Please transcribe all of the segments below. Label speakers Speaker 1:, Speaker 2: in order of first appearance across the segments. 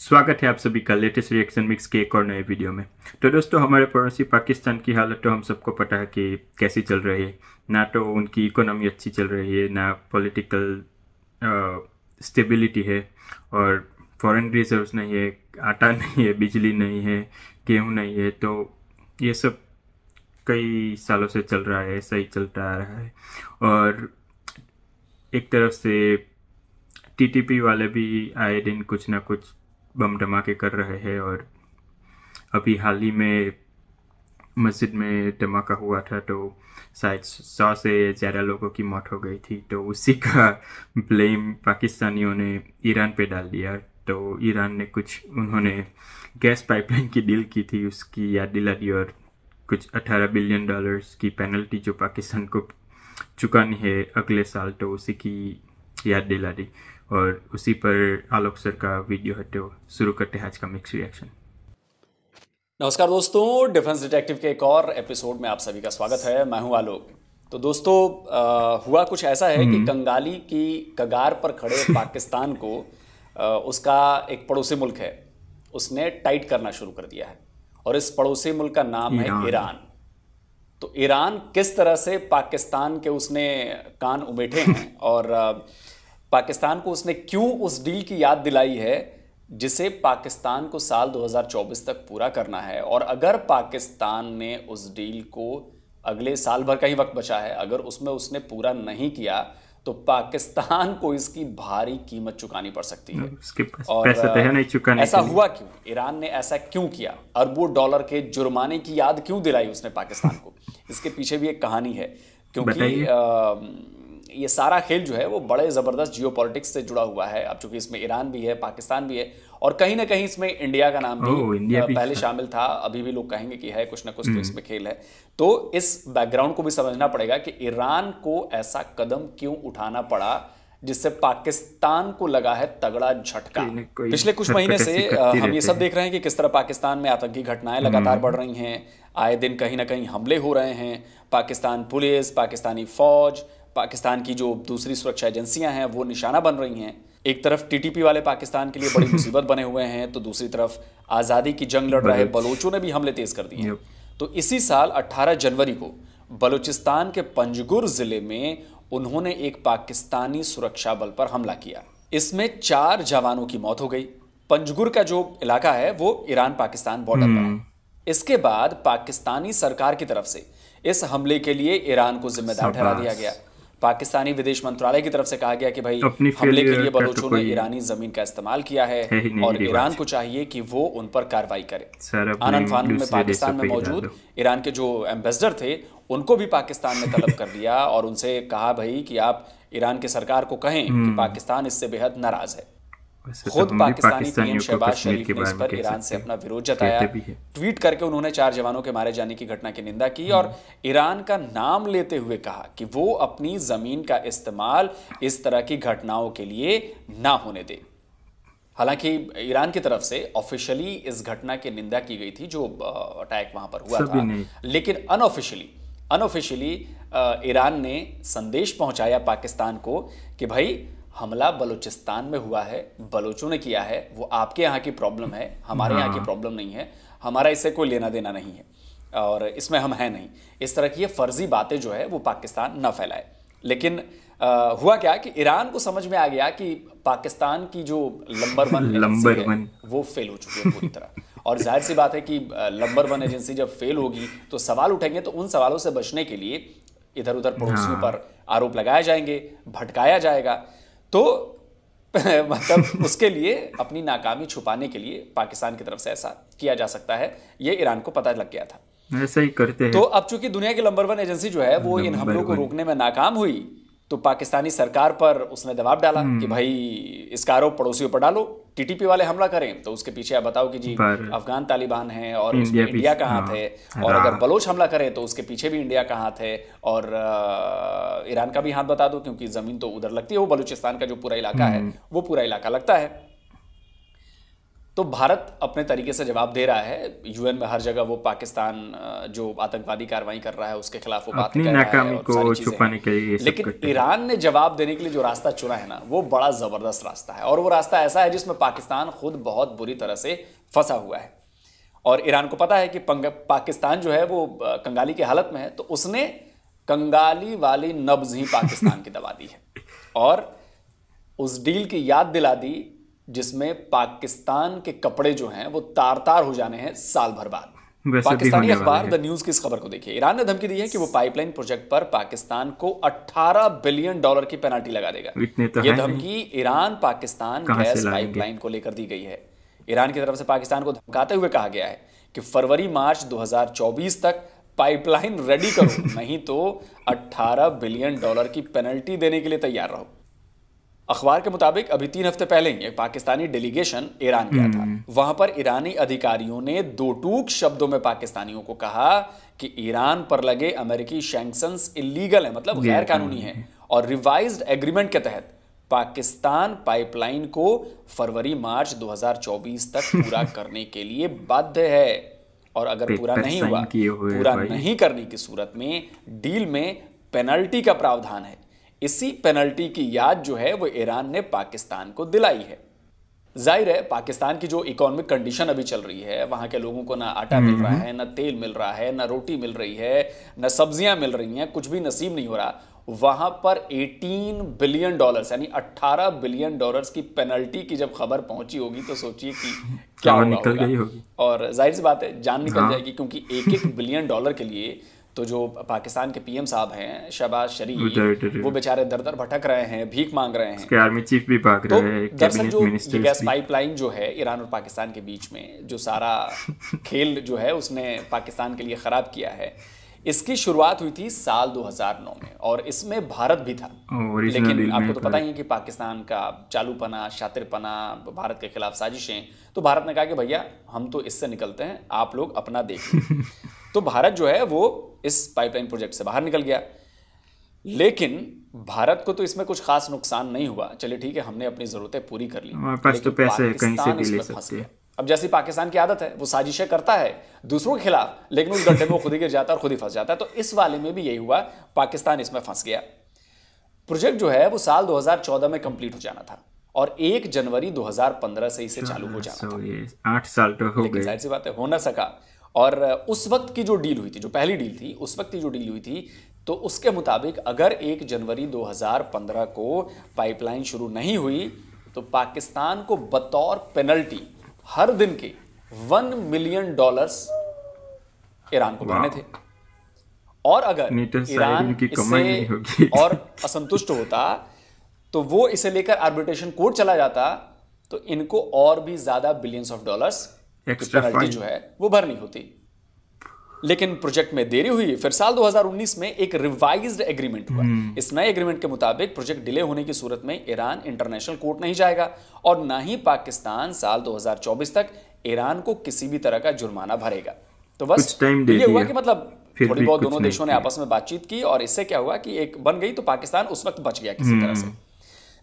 Speaker 1: स्वागत है आप सभी का लेटेस्ट रिएक्शन मिक्स के एक और नए वीडियो में तो दोस्तों हमारे पड़ोसी पाकिस्तान की हालत तो हम सबको पता है कि कैसी चल रही है ना तो उनकी इकोनॉमी अच्छी चल रही है ना पॉलिटिकल स्टेबिलिटी है और फॉरेन रिजर्व्स नहीं है आटा नहीं है बिजली नहीं है गेहूँ नहीं है तो ये सब कई सालों से चल रहा है ऐसा ही चलता आ रहा है और एक तरफ से टीटीपी वाले भी आए दिन कुछ ना कुछ बम धमाके कर रहे हैं और अभी हाल ही में मस्जिद में धमाका हुआ था तो शायद सौ से ज़्यादा लोगों की मौत हो गई थी तो उसी का ब्लेम पाकिस्तानियों ने ईरान पे डाल दिया तो ईरान ने कुछ उन्होंने गैस पाइपलाइन की डील की थी उसकी याद दिला दी और कुछ 18 बिलियन डॉलर्स की पेनल्टी जो पाकिस्तान को चुकानी है अगले साल तो उसी की याद दिला दी और उसी पर आलोक सर का वीडियो है तो शुरू करते हैं आज का मिक्स रिएक्शन
Speaker 2: नमस्कार दोस्तों डिफेंस डिटेक्टिव के एक और एपिसोड में आप सभी का स्वागत है मैं हूं आलोक तो दोस्तों आ, हुआ कुछ ऐसा है कि हम्म। कंगाली की कगार पर खड़े पाकिस्तान को आ, उसका एक पड़ोसी मुल्क है उसने टाइट करना शुरू कर दिया है और इस पड़ोसी मुल्क का नाम है ईरान तो ईरान किस तरह से पाकिस्तान के उसने कान उमेठे हैं और पाकिस्तान को उसने क्यों उस डील की याद दिलाई है जिसे पाकिस्तान को साल 2024 तक पूरा करना है और अगर पाकिस्तान ने उस डील को अगले साल भर का ही वक्त बचा है अगर उसमें उसने पूरा नहीं किया तो पाकिस्तान को इसकी भारी कीमत चुकानी पड़ सकती है
Speaker 1: और तो है नहीं चुकाने ऐसा हुआ
Speaker 2: क्यों ईरान ने ऐसा क्यों किया अरबों डॉलर के जुर्माने की याद क्यों दिलाई उसने पाकिस्तान को इसके पीछे भी एक कहानी है क्योंकि ये सारा खेल जो है वो बड़े ज़बरदस्त जियो से जुड़ा हुआ है अब चूंकि इसमें ईरान भी है पाकिस्तान भी है और कहीं ना कहीं इसमें इंडिया का नाम भी इंडिया पहले शामिल था अभी भी लोग कहेंगे कि है कुछ ना कुछ तो हम्म। इसमें खेल है तो इस बैकग्राउंड को भी समझना पड़ेगा कि ईरान को ऐसा कदम क्यों उठाना पड़ा जिससे पाकिस्तान को लगा है तगड़ा झटका पिछले कुछ महीने से हम ये सब देख रहे हैं कि किस तरह पाकिस्तान में आतंकी घटनाएं हम्म। लगातार बढ़ रही हैं आए दिन कहीं ना कहीं हमले हो रहे हैं पाकिस्तान पुलिस पाकिस्तानी फौज पाकिस्तान की जो दूसरी सुरक्षा एजेंसियां हैं वो निशाना बन रही हैं एक तरफ टीटीपी वाले पाकिस्तान के लिए बड़ी मुसीबत बने हुए हैं तो दूसरी तरफ आज़ादी की जंग लड़ रहे बलोचों ने भी हमले तेज कर दिए तो इसी साल 18 जनवरी को बलूचिस्तान के पंजगुर जिले में उन्होंने एक पाकिस्तानी सुरक्षा बल पर हमला किया इसमें चार जवानों की मौत हो गई पंजगुर का जो इलाका है वो ईरान पाकिस्तान बॉर्डर पर है hmm. इसके बाद पाकिस्तानी सरकार की तरफ से इस हमले के लिए ईरान को जिम्मेदार ठहरा दिया गया पाकिस्तानी विदेश मंत्रालय की तरफ से कहा गया कि भाई हमले के लिए तो बलोचों ने ईरानी जमीन का इस्तेमाल किया है और ईरान को चाहिए कि वो उन पर कार्रवाई करे
Speaker 1: आनंद फान में पाकिस्तान में मौजूद
Speaker 2: ईरान के जो एम्बेसडर थे उनको भी पाकिस्तान ने तलब कर दिया और उनसे कहा भाई कि आप ईरान की सरकार को कहें कि हम्म। पाकिस्तान इससे बेहद नाराज है
Speaker 1: खुद पाकिस्तानी पीएम शहबाज शरीफ ने इस पर ईरान से अपना विरोध जताया ट्वीट
Speaker 2: करके उन्होंने चार जवानों के मारे जाने की घटना की निंदा की और हम्म। ईरान का नाम लेते हुए कहा कि वो अपनी जमीन का इस्तेमाल इस तरह की घटनाओं के लिए ना होने दे हालांकि ईरान की तरफ से ऑफिशियली इस घटना की निंदा की गई थी जो अटैक वहां पर हुआ था लेकिन अनऑफिशियली अनऑफिशियली ईरान ने संदेश पहुंचाया पाकिस्तान को कि भाई हमला बलूचिस्तान में हुआ है बलोचों ने किया है वो आपके यहाँ की प्रॉब्लम है हमारे यहाँ की प्रॉब्लम हाँ। नहीं है हमारा इससे कोई लेना देना नहीं है और इसमें हम हैं नहीं इस तरह की ये फर्जी बातें जो है वो पाकिस्तान न फैलाए लेकिन आ, हुआ क्या कि ईरान को समझ में आ गया कि पाकिस्तान की जो लंबर वन लंबर वन वो फेल हो चुकी है पूरी तरह और जाहिर सी बात है कि लंबर वन एजेंसी जब फेल होगी तो सवाल उठेंगे तो उन सवालों से बचने के लिए इधर उधर पड़ोसियों हाँ। पर आरोप लगाए जाएंगे भटकाया जाएगा तो मतलब उसके लिए अपनी नाकामी छुपाने के लिए पाकिस्तान की तरफ से ऐसा किया जा सकता है ये ईरान को पता लग गया
Speaker 1: था ऐसा ही करते हैं तो
Speaker 2: अब चूंकि दुनिया की नंबर वन एजेंसी जो है वो इन हमलों को रोकने में नाकाम हुई तो पाकिस्तानी सरकार पर उसने दबाव डाला हम्म। कि भाई इसका आरोप पड़ोसियों पर डालो टीटीपी वाले हमला करें तो उसके पीछे आप बताओ कि जी अफगान तालिबान है और इंडिया, इंडिया का हाथ है और अगर बलोच हमला करें तो उसके पीछे भी इंडिया का हाथ है और ईरान का भी हाथ बता दो क्योंकि जमीन तो उधर लगती है वो बलूचिस्तान का जो पूरा इलाका है हम्म। वो पूरा इलाका लगता है तो भारत अपने तरीके से जवाब दे रहा है यूएन में हर जगह वो पाकिस्तान जो आतंकवादी कार्रवाई कर रहा है उसके खिलाफ वो बात कर रहा है, को छुपाने
Speaker 1: के लिए लेकिन ईरान
Speaker 2: ने जवाब देने के लिए जो रास्ता चुना है ना वो बड़ा जबरदस्त रास्ता है और वो रास्ता ऐसा है जिसमें पाकिस्तान खुद बहुत बुरी तरह से फंसा हुआ है और ईरान को पता है कि पाकिस्तान जो है वो कंगाली की हालत में है तो उसने कंगाली वाली नब्ज ही पाकिस्तान की दबा दी है और उस डील की याद दिला दी जिसमें पाकिस्तान के कपड़े जो हैं वो तार तार हो जाने हैं साल भर बाद पाकिस्तानी अखबार द न्यूज की इस खबर को देखिए ईरान ने धमकी दी है कि वो पाइपलाइन प्रोजेक्ट पर पाकिस्तान को 18 बिलियन डॉलर की पेनाल्टी लगा देगा तो ये धमकी ईरान पाकिस्तान गैस पाइपलाइन को लेकर दी गई है ईरान की तरफ से पाकिस्तान को धमकाते हुए कहा गया है कि फरवरी मार्च 2024 तक पाइपलाइन रेडी करो नहीं तो 18 बिलियन डॉलर की पेनल्टी देने के लिए तैयार रहो अखबार के मुताबिक अभी तीन हफ्ते पहले ही एक पाकिस्तानी डेलीगेशन ईरान
Speaker 1: गया था हम्म।
Speaker 2: वहां पर ईरानी अधिकारियों ने दो टूक शब्दों में पाकिस्तानियों को कहा कि ईरान पर लगे अमेरिकी शैंक्शन इलीगल है मतलब गैर कानूनी है हम्म। और रिवाइज एग्रीमेंट के तहत पाकिस्तान पाइपलाइन को फरवरी मार्च 2024 तक पूरा करने के लिए बाध्य है और अगर पूरा नहीं हुआ
Speaker 1: पूरा नहीं
Speaker 2: करने की सूरत में डील में पेनल्टी का प्रावधान है इसी पेनल्टी की याद जो है वो ईरान ने पाकिस्तान को दिलाई है जाहिर है पाकिस्तान की जो इकोनॉमिक कंडीशन अभी चल रही है वहां के लोगों को ना आटा मिल हम्म, रहा हम्म। है ना तेल मिल रहा है ना रोटी मिल रही है ना सब्जियां मिल रही हैं कुछ भी नसीब नहीं हो रहा वहां पर 18 बिलियन डॉलर्स यानी 18 बिलियन डॉलर्स की पेनल्टी की जब खबर पहुंची होगी तो सोचिए कि क्या निकल गई होगी और जाहिर सी बात है जान निकल हाँ। जाएगी क्योंकि एक एक बिलियन डॉलर के लिए तो जो पाकिस्तान के पीएम साहब हैं शहबाज शरीफ वो बेचारे दर दर भटक रहे हैं भीख मांग रहे हैं
Speaker 1: आर्मी चीफ भी भाग तो रहे हैं दरअसल जो ये गैस
Speaker 2: पाइपलाइन जो है ईरान और पाकिस्तान के बीच में जो सारा खेल जो है उसने पाकिस्तान के लिए ख़राब किया है इसकी शुरुआत हुई थी साल 2009 में और इसमें भारत भी था
Speaker 1: लेकिन आपको तो पता ही है
Speaker 2: कि पाकिस्तान का चालूपना शातिरपना भारत के खिलाफ साजिशें तो भारत ने कहा कि भैया हम तो इससे निकलते हैं आप लोग अपना देखें तो भारत जो है वो इस पाइपलाइन प्रोजेक्ट से बाहर निकल गया लेकिन भारत को तो इसमें कुछ खास नुकसान नहीं हुआ चलिए ठीक है हमने अपनी जरूरतें पूरी कर ली हाँ, पास तो पैसे कहीं से भी ले सकते हैं अब जैसी पाकिस्तान की आदत है वो साजिशें करता है दूसरों के खिलाफ लेकिन उस गड्ढे में खुद ही गिर जाता है और खुद ही फंस जाता है तो इस वाले में भी यही हुआ पाकिस्तान इसमें फंस गया प्रोजेक्ट जो है वो साल 2014 में कंप्लीट हो जाना था और एक जनवरी 2015 से इसे चालू हो हाँ, जाना
Speaker 1: था आठ साल तो हो गए जाहिर सी
Speaker 2: बात है हो ना सका और उस वक्त की जो डील हुई थी जो पहली डील थी उस वक्त की जो डील हुई थी तो उसके मुताबिक अगर एक जनवरी 2015 को पाइपलाइन शुरू नहीं हुई तो पाकिस्तान को बतौर पेनल्टी हर दिन के वन मिलियन डॉलर्स ईरान को भरने थे और अगर ईरान इससे और असंतुष्ट होता तो वो इसे लेकर आर्बिट्रेशन कोर्ट चला जाता तो इनको और भी ज्यादा बिलियंस ऑफ डॉलर्स पेनल्टी जो है वो भरनी होती लेकिन प्रोजेक्ट में देरी हुई फिर साल 2019 में एक रिवाइज्ड एग्रीमेंट हुआ हम्म। इस नए एग्रीमेंट के मुताबिक प्रोजेक्ट डिले होने की सूरत में ईरान इंटरनेशनल कोर्ट नहीं जाएगा और ना ही पाकिस्तान साल 2024 तक ईरान को किसी भी तरह का जुर्माना भरेगा तो बस ये हुआ कि मतलब थोड़ी बहुत दोनों देशों ने आपस में बातचीत की और इससे क्या हुआ कि एक बन गई तो पाकिस्तान उस वक्त बच गया किसी हम्म। तरह से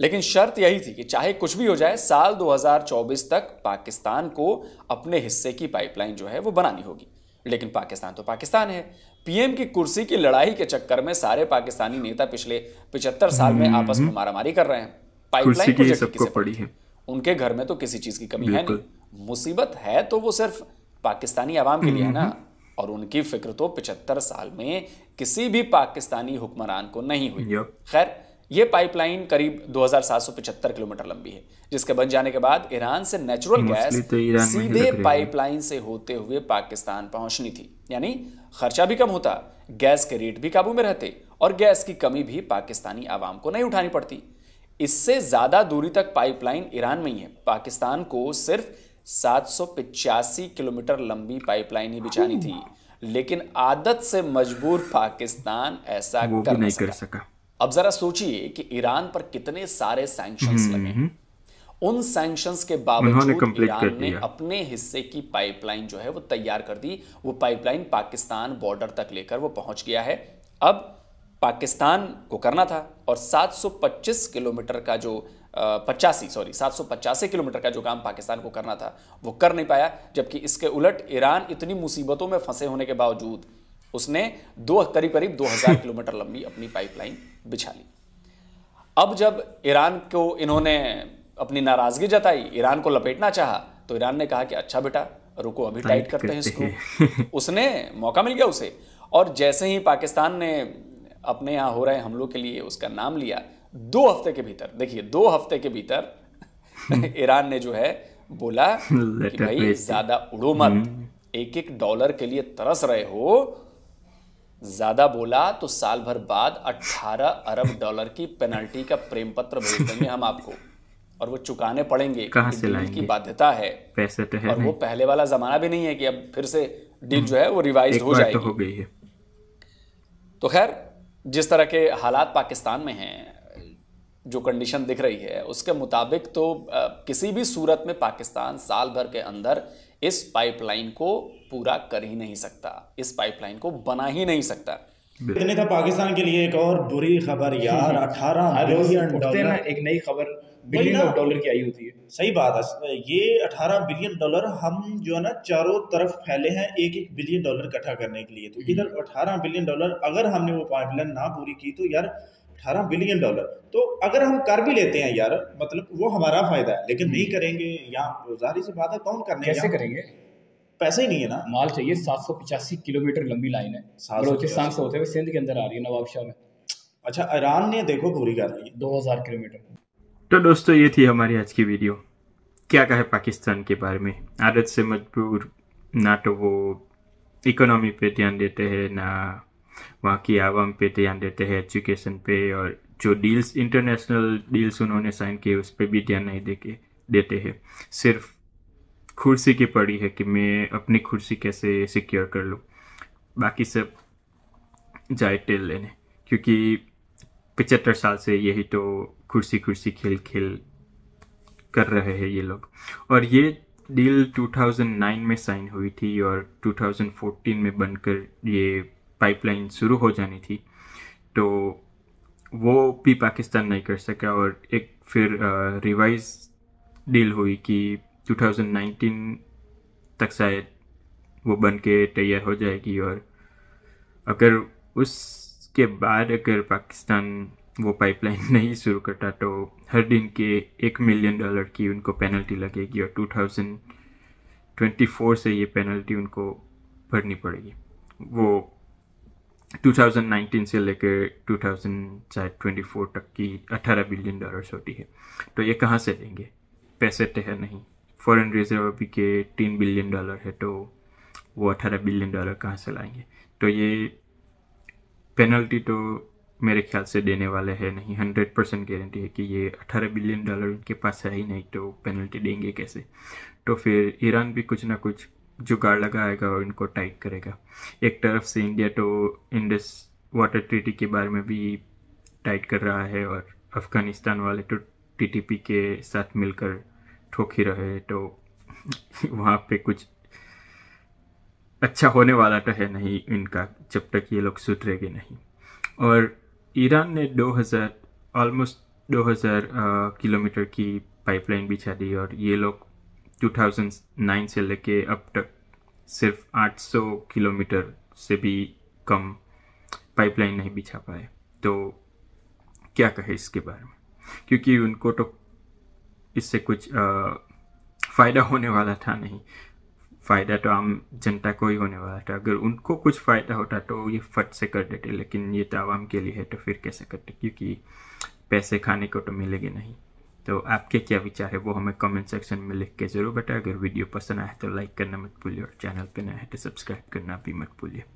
Speaker 2: लेकिन शर्त यही थी कि चाहे कुछ भी हो जाए साल 2024 तक पाकिस्तान को अपने हिस्से की पाइपलाइन जो है वो बनानी होगी लेकिन पाकिस्तान तो पाकिस्तान है पीएम की कुर्सी की लड़ाई के चक्कर में सारे पाकिस्तानी नेता पिछले पिछहत्तर साल में आपस में हम्म। मारामारी कर रहे हैं पाइपलाइन प्रोजेक्ट किसे पड़ी है उनके घर में तो किसी चीज की कमी है नहीं मुसीबत है तो वो सिर्फ पाकिस्तानी आवाम के लिए है ना हम्म। और उनकी फिक्र तो पिछहत्तर साल में किसी भी पाकिस्तानी हुक्मरान को नहीं हुई खैर यह पाइपलाइन करीब दो किलोमीटर लंबी है जिसके बन जाने के बाद ईरान से नेचुरल गैस तो सीधे पाइपलाइन से होते हुए पाकिस्तान पहुंचनी थी यानी खर्चा भी कम होता गैस के रेट भी काबू में रहते और गैस की कमी भी पाकिस्तानी आवाम को नहीं उठानी पड़ती इससे ज्यादा दूरी तक पाइपलाइन ईरान में ही है पाकिस्तान को सिर्फ सात किलोमीटर लंबी पाइपलाइन ही बिछानी थी लेकिन आदत से मजबूर पाकिस्तान ऐसा कर नहीं कर सका अब जरा सोचिए कि ईरान पर कितने सारे सैंक्शंस हम्म, लगे हैं हम्म। उन सैंक्शंस के बावजूद ईरान ने अपने हिस्से की पाइपलाइन जो है वो तैयार कर दी वो पाइपलाइन पाकिस्तान बॉर्डर तक लेकर वो पहुंच गया है अब पाकिस्तान को करना था और 725 किलोमीटर का जो पचासी सॉरी सात सौ पचासी किलोमीटर का जो काम पाकिस्तान को करना था वो कर नहीं पाया जबकि इसके उलट ईरान इतनी मुसीबतों में फंसे होने के बावजूद उसने दो करीब करीब 2000 किलोमीटर लंबी अपनी पाइपलाइन बिछा ली अब जब ईरान को इन्होंने अपनी नाराजगी जताई ईरान को लपेटना चाहा तो ईरान ने कहा कि अच्छा बेटा रुको अभी टाइट करते हैं इसको उसने मौका मिल गया उसे और जैसे ही पाकिस्तान ने अपने यहां हो रहे हमलों के लिए उसका नाम लिया दो हफ्ते के भीतर देखिए दो हफ्ते के भीतर ईरान ने जो है बोला कि भाई ज्यादा उड़ो मत हम्म। एक एक डॉलर के लिए तरस रहे हो ज़्यादा बोला तो साल भर बाद 18 अरब डॉलर की पेनल्टी का प्रेम पत्र भेज देंगे हम आपको और वो चुकाने पड़ेंगे कहां से लाएंगे की बाध्यता है
Speaker 1: पैसे तो है और वो
Speaker 2: पहले वाला जमाना भी नहीं है कि अब फिर से डील जो है वो रिवाइज हो तो जाएगी तो हो गई है तो खैर जिस तरह के हालात पाकिस्तान में हैं जो कंडीशन दिख रही है उसके मुताबिक तो किसी भी सूरत में पाकिस्तान साल भर के अंदर इस पाइपलाइन को पूरा कर ही नहीं सकता इस पाइपलाइन को बना ही नहीं सकता इतने था पाकिस्तान के लिए एक और बुरी खबर यार अठारह बिलियन डॉलर एक नई खबर बिलियन डॉलर की आई होती है सही बात है ये अठारह बिलियन डॉलर हम जो है ना चारों तरफ फैले हैं एक एक बिलियन डॉलर इकट्ठा करने के लिए तो हम्म। इधर अठारह बिलियन डॉलर अगर हमने वो पाइपलाइन ना पूरी की तो यार अठारह बिलियन डॉलर तो अगर हम कर भी लेते हैं यार मतलब वो हमारा फायदा है लेकिन नहीं हम्म। करेंगे या जारी से बात है कौन करने कैसे करेंगे पैसे ही नहीं है ना माल चाहिए सात सौ पचासी किलोमीटर लंबी लाइन है बलोचिस्तान से होते हुए सिंध के अंदर आ रही है नवाबशाह में अच्छा ईरान ने देखो पूरी कर ली दो हज़ार किलोमीटर
Speaker 1: तो दोस्तों ये थी हमारी आज की वीडियो क्या कहे पाकिस्तान के बारे में आदत से मजबूर ना तो वो इकोनॉमी पे ध्यान देते हैं ना वहाँ की आवाम पे ध्यान देते हैं एजुकेशन पे और जो डील्स इंटरनेशनल डील्स उन्होंने साइन किए उस पर भी ध्यान नहीं दे के देते हैं सिर्फ कुर्सी की पड़ी है कि मैं अपनी कुर्सी कैसे सिक्योर कर लूँ बाकी सब जाए टेल लेने क्योंकि पचहत्तर साल से यही तो कुर्सी कुर्सी खेल खेल कर रहे हैं ये लोग और ये डील 2009 में साइन हुई थी और 2014 में बनकर ये पाइपलाइन शुरू हो जानी थी तो वो भी पाकिस्तान नहीं कर सका और एक फिर रिवाइज डील हुई कि 2019 तक शायद वो बन के तैयार हो जाएगी और अगर उसके बाद अगर पाकिस्तान वो पाइपलाइन नहीं शुरू करता तो हर दिन के एक मिलियन डॉलर की उनको पेनल्टी लगेगी और 2024 से ये पेनल्टी उनको भरनी पड़ेगी वो 2019 से लेकर 2024 तक की 18 बिलियन डॉलर्स होती है तो ये कहाँ से लेंगे पैसे तो है नहीं फॉरेन रिजर्व भी के तीन बिलियन डॉलर है तो वो 18 बिलियन डॉलर कहाँ से लाएंगे तो ये पेनल्टी तो मेरे ख्याल से देने वाले हैं नहीं हंड्रेड परसेंट गारंटी है कि ये अठारह बिलियन डॉलर उनके पास है ही नहीं तो पेनल्टी देंगे कैसे तो फिर ईरान भी कुछ ना कुछ जुगाड़ लगाएगा और इनको टाइट करेगा एक तरफ से इंडिया तो इंडस वाटर ट्रीटी के बारे में भी टाइट कर रहा है और अफ़गानिस्तान वाले तो टीटीपी के साथ मिलकर ठोक ही रहे तो वहाँ पे कुछ अच्छा होने वाला तो है नहीं इनका जब तक ये लोग सुधरेगे नहीं और ईरान ने 2000 ऑलमोस्ट 2000 किलोमीटर की पाइपलाइन बिछा दी और ये लोग 2009 से लेके अब तक सिर्फ 800 किलोमीटर से भी कम पाइपलाइन नहीं बिछा पाए तो क्या कहे इसके बारे में क्योंकि उनको तो इससे कुछ फ़ायदा होने वाला था नहीं फ़ायदा तो आम जनता को ही होने वाला था अगर उनको कुछ फ़ायदा होता तो ये फट से कर देते लेकिन ये तो आवाम के लिए है तो फिर कैसे करते क्योंकि पैसे खाने को तो मिलेंगे नहीं तो आपके क्या विचार है वो हमें कमेंट सेक्शन में लिख के ज़रूर बताएं अगर वीडियो पसंद आए तो लाइक करना मत भूलिए और चैनल पर नए हैं तो सब्सक्राइब करना भी मत भूलिए